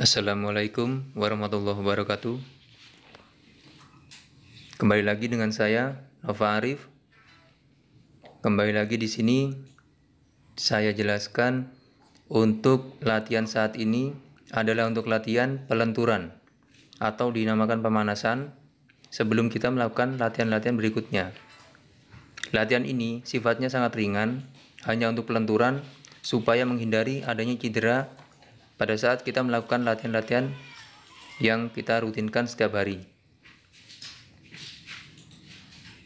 Assalamualaikum warahmatullahi wabarakatuh. Kembali lagi dengan saya Nova Arif. Kembali lagi di sini saya jelaskan untuk latihan saat ini adalah untuk latihan pelenturan atau dinamakan pemanasan sebelum kita melakukan latihan-latihan berikutnya. Latihan ini sifatnya sangat ringan, hanya untuk pelenturan supaya menghindari adanya cedera pada saat kita melakukan latihan-latihan yang kita rutinkan setiap hari.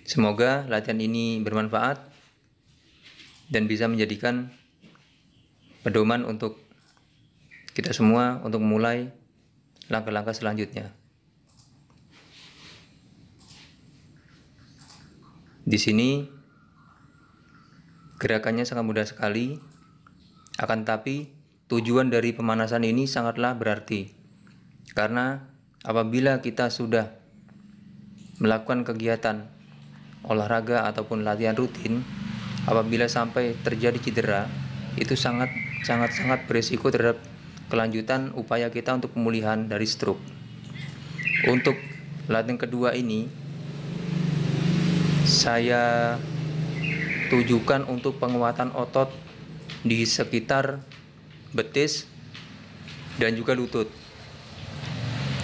Semoga latihan ini bermanfaat dan bisa menjadikan pedoman untuk kita semua untuk memulai langkah-langkah selanjutnya. Di sini gerakannya sangat mudah sekali, akan tapi Tujuan dari pemanasan ini sangatlah berarti, karena apabila kita sudah melakukan kegiatan olahraga ataupun latihan rutin, apabila sampai terjadi cedera, itu sangat sangat sangat berisiko terhadap kelanjutan upaya kita untuk pemulihan dari stroke. Untuk latihan kedua ini, saya tujukan untuk penguatan otot di sekitar betis, dan juga lutut.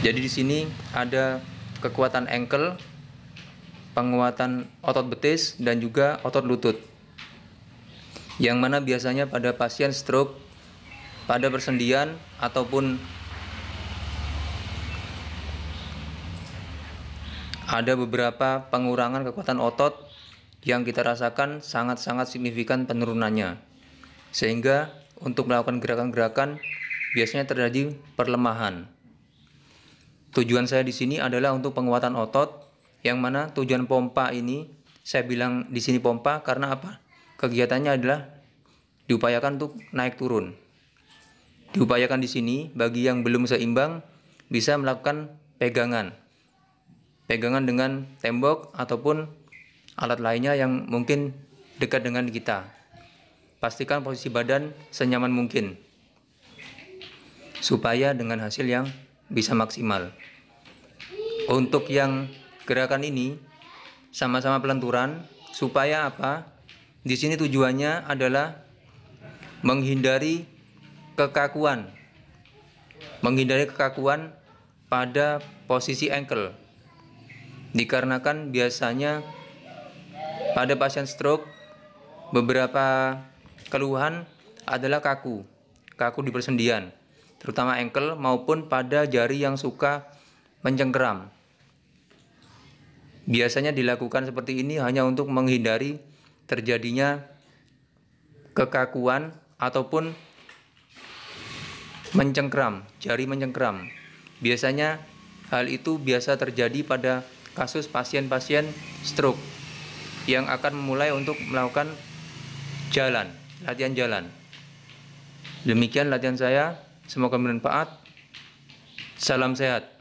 Jadi di sini ada kekuatan ankle, penguatan otot betis, dan juga otot lutut. Yang mana biasanya pada pasien stroke, pada persendian, ataupun ada beberapa pengurangan kekuatan otot yang kita rasakan sangat-sangat signifikan penurunannya. Sehingga untuk melakukan gerakan-gerakan biasanya terjadi perlemahan. Tujuan saya di sini adalah untuk penguatan otot, yang mana tujuan pompa ini saya bilang di sini pompa karena apa? Kegiatannya adalah diupayakan untuk naik turun. Diupayakan di sini bagi yang belum seimbang bisa melakukan pegangan. Pegangan dengan tembok ataupun alat lainnya yang mungkin dekat dengan kita pastikan posisi badan senyaman mungkin supaya dengan hasil yang bisa maksimal. Untuk yang gerakan ini sama-sama pelenturan supaya apa? Di sini tujuannya adalah menghindari kekakuan. Menghindari kekakuan pada posisi ankle. Dikarenakan biasanya pada pasien stroke beberapa keluhan adalah kaku, kaku di persendian, terutama engkel maupun pada jari yang suka mencengkeram. Biasanya dilakukan seperti ini hanya untuk menghindari terjadinya kekakuan ataupun mencengkram, jari mencengkram. Biasanya hal itu biasa terjadi pada kasus pasien-pasien stroke yang akan memulai untuk melakukan jalan latihan jalan. Demikian latihan saya, semoga bermanfaat. Salam sehat.